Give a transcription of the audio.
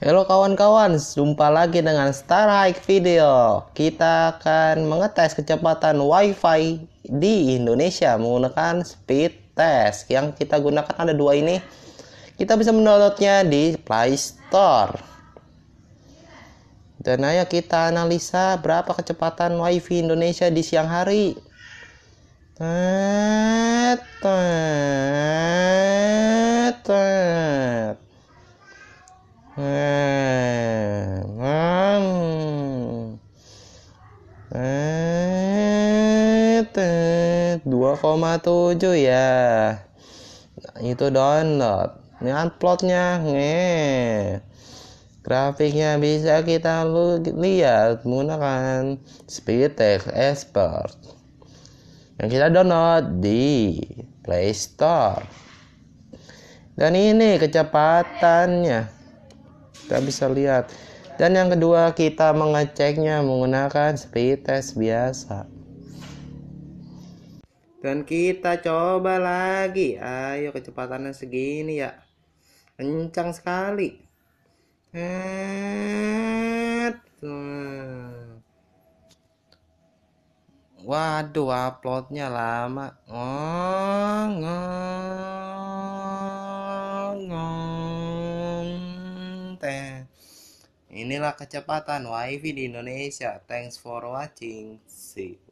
Halo kawan-kawan, jumpa lagi dengan Starhike Video. Kita akan mengetes kecepatan WiFi di Indonesia menggunakan speed test. Yang kita gunakan ada dua ini. Kita bisa mendownloadnya di Play Store. Dan ayo kita analisa berapa kecepatan WiFi Indonesia di siang hari. Tet, tet, tet. koma 2,7 ya nah, itu download ini uploadnya nih grafiknya bisa kita lihat menggunakan speedtech Expert yang kita download di Play Store dan ini kecepatannya kita bisa lihat dan yang kedua kita mengeceknya menggunakan speed test biasa dan kita coba lagi. Ayo kecepatannya segini ya. Kencang sekali. Waduh, uploadnya lama. Ngong, ngong, ngong, teh. Inilah kecepatan wifi di Indonesia. Thanks for watching. See you.